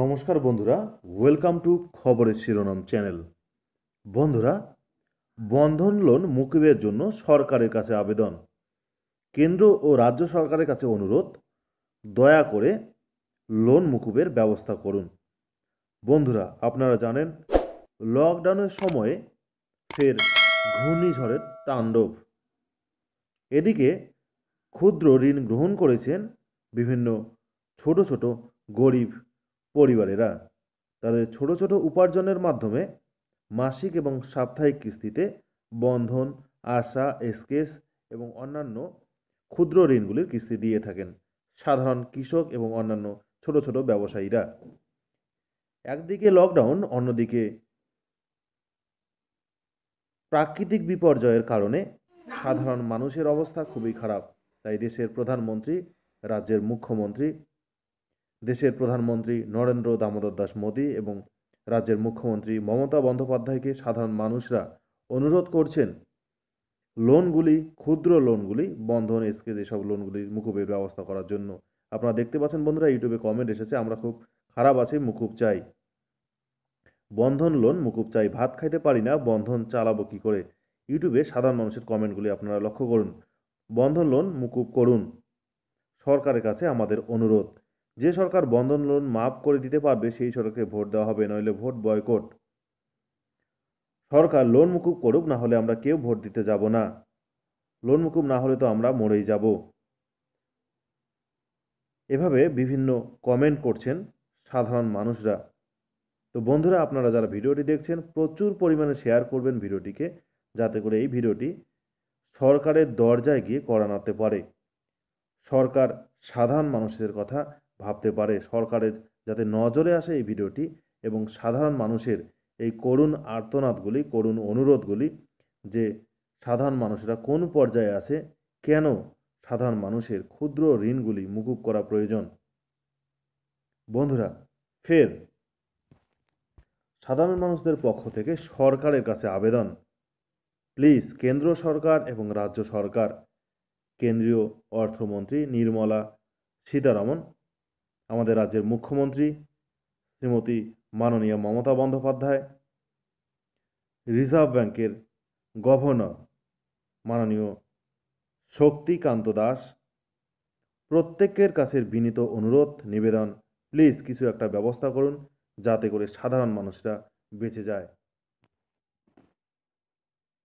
নমস্কার বন্ধুরা welcome to খবরের শিরোনাম চ্যানেল বন্ধুরা বন্ধন লোন মুকিবের জন্য সরকারের কাছে আবেদন কেন্দ্র ও রাজ্য সরকারের কাছে অনুরোধ দয়া করে লোন মুকুবের ব্যবস্থা করুন বন্ধুরা আপনারা জানেন লকডাউনের সময়ে ফের ঘূর্ণিঝড়ের তাণ্ডব এদিকে ক্ষুদ্র ঋণ গ্রহণ করেছেন বিভিন্ন ছোট ছোট গরিব পরিবারেরা তাদের ছোট ছোট উপার্জনের মাধ্যমে মাসিক এবং সাপ্তাহিক কিস্তিতে বন্ধন আশা এসকেস এবং অন্যান্য ক্ষুদ্র ঋণগুলির কিস্তি দিয়ে থাকেন সাধারণ কৃষক এবং অন্যান্য ছোট ছোট ব্যবসায়ীরা একদিকে লকডাউন অন্যদিকে প্রাকৃতিক বিপর্যয়ের কারণে সাধারণ মানুষের অবস্থা খুবই খারাপ তাই দেশের প্রধানমন্ত্রী রাজ্যের মুখ্যমন্ত্রী দেশের প্রধানমন্ত্রী নরেন্দ্র দামোদর দাস মোদী এবং রাজ্যের মুখ্যমন্ত্রী মমতা বন্দ্যোপাধ্যায়কে সাধারণ মানুষরা অনুরোধ করছেন লোনগুলি ক্ষুদ্র লোনগুলি বন্ধন এসকে যেসব লোনগুলির মুকুবের ব্যবস্থা করার জন্য আপনারা দেখতে পাচ্ছেন বন্ধুরা ইউটিউবে কমেন্ট এসেছে আমরা খুব খারাপ আছি মুকুব চাই বন্ধন লোন মুকুব চাই ভাত খাইতে পারি না বন্ধন চালাবো কি করে ইউটিউবে সাধারণ মানুষের কমেন্টগুলি আপনারা লক্ষ্য করুন বন্ধন লোন মুকুব করুন সরকারের কাছে আমাদের অনুরোধ যে সরকার বন্ধন লোন মাফ করে দিতে পারবে সেই সরকারকে ভোট দেওয়া হবে নইলে ভোট বয়কট সরকার লোন মুকুব করুক না হলে আমরা কেউ ভোট দিতে যাব না লোন মুকুব না হলে তো আমরা মরেই যাব এভাবে বিভিন্ন কমেন্ট করছেন সাধারণ মানুষরা তো বন্ধুরা আপনারা যারা ভিডিওটি দেখছেন প্রচুর পরিমাণে শেয়ার করবেন ভিডিওটিকে যাতে করে এই ভিডিওটি সরকারের দরজায় গিয়ে করানোতে পারে সরকার সাধারণ মানুষদের কথা ভাবতে পারে সরকারের যাতে নজরে আসে এই ভিডিওটি এবং সাধারণ মানুষের এই করুণ আর্তনাদগুলি করুণ অনুরোধগুলি যে সাধারণ মানুষরা কোন পর্যায়ে আছে কেন সাধারণ মানুষের ক্ষুদ্র ঋণগুলি মুকুব করা প্রয়োজন বন্ধুরা ফের সাধারণ মানুষদের পক্ষ থেকে সরকারের কাছে আবেদন প্লিজ কেন্দ্র সরকার এবং রাজ্য সরকার কেন্দ্রীয় অর্থমন্ত্রী নির্মলা সীতারমন আমাদের রাজ্যের মুখ্যমন্ত্রী শ্রীমতী মাননীয় মমতা বন্দ্যোপাধ্যায় রিজার্ভ ব্যাংকের গভর্নর মাননীয় শক্তিকান্ত দাস প্রত্যেকের কাছে বিনীত অনুরোধ নিবেদন প্লিজ কিছু একটা ব্যবস্থা করুন যাতে করে সাধারণ মানুষরা বেঁচে যায়